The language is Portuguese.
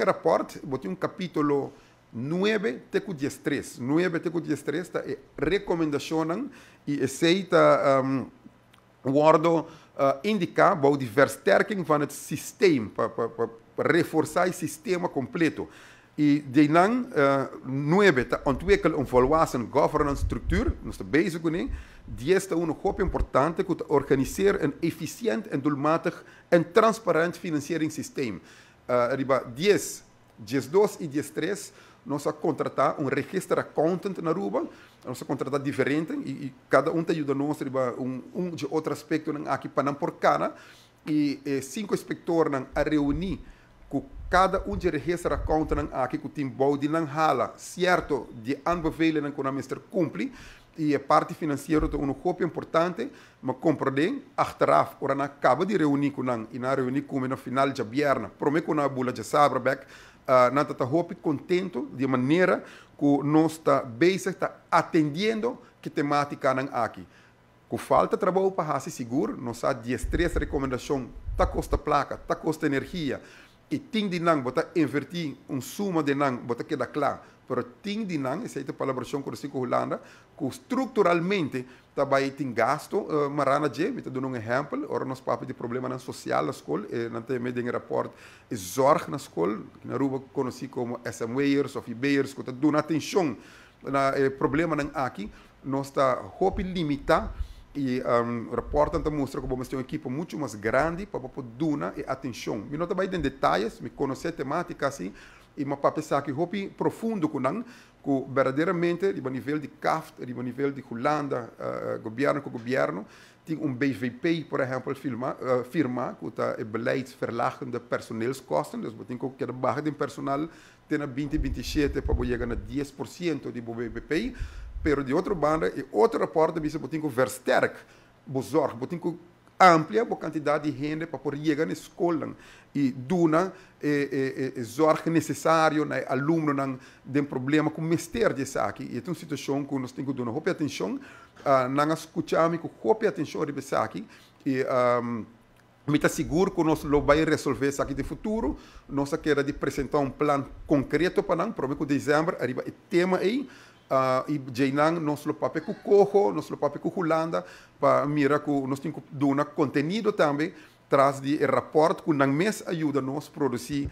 rapport botei e um capítulo 9 TQ13. 9 TQ13 tá, é recomendacionam e aceita um, o ordo uh, indicar a versterking van het systeem, para reforçar o sistema completo. E Deinan uh, 9 tá, ontwikkelen een volwassen governance structuur, nós estamos bezig com die is een hoop importante, que organiseren een efficiënt en doelmatig en transparant financieringssysteem. Ah, arriba 10, 10 2 e 10 3, nós contratar um registro content na Ruba, nós contratar diferente e, e cada um te ajuda nós arriba um, um de outro aspecto aqui para não por cara e, e cinco inspectores a reunir com cada um de registro content aqui com o time Baudi não hala certo de anbevelen que o Mr. cumpre e a parte financeira tem um copo importante, mas compreendem, achteraf, ora na acaba de reunir com nós, e na reunir com no final de vierna, prometo que na bula de sabraback, uh, ah, na tata hope contento de maneira que nós estamos está atendendo que temática nang aqui. Com falta de trabalho para ser seguro, nossa destreza recomendação, tá custa placa, tá custa energia, e ting de nang bota invertir um suma de nang que queda claro pero ting de nang essa é a palavra chão corsi com Holanda que estruturalmente também tem gasto uh, marana de me dando um exemplo ora nós papo de problema na social na escola eh, não tem medo em rapport zorg na escola na rua conheci como SMWers ou IBers que tá dando atenção na eh, problema na aqui nós está hope limitar e um, o então, mostra que vamos ter uma equipe muito mais grande para poder dar e atenção. Eu não trabalho em detalhes, me conhecer a temática assim, e uma pensar que hobby profundo com não, que verdadeiramente, do nível de Kraft, do nível de Holanda, uh, governo com governo, tem um BVP, por exemplo, firma, uh, firma que está é beleidsverlagende personeelskosten, dus dat betekent ook dat de barra de personal tem 20, 27 para chegar a 10% do BVP pero de outra banda e outra porta bisa botinho versterk, bozor, que ampliar a quantidade de renda para poder chegar na escola e duna e é, e zorg necessário né aluno não tem problema com mestre de saki e é uma situação que nós temos que dar uma atenção uh, ah, as escutar com pouca atenção de saque e um, ah, me está seguro que nós não vai resolver isso aqui no futuro. Nós queremos apresentar um plano concreto para não, provavelmente em dezembro, arriba o tema aí. É Ah, y e Jainan não só con cojo, nuestro papel con para mirar que nos temos que dar contenido también tras el reporte que nos mes a producir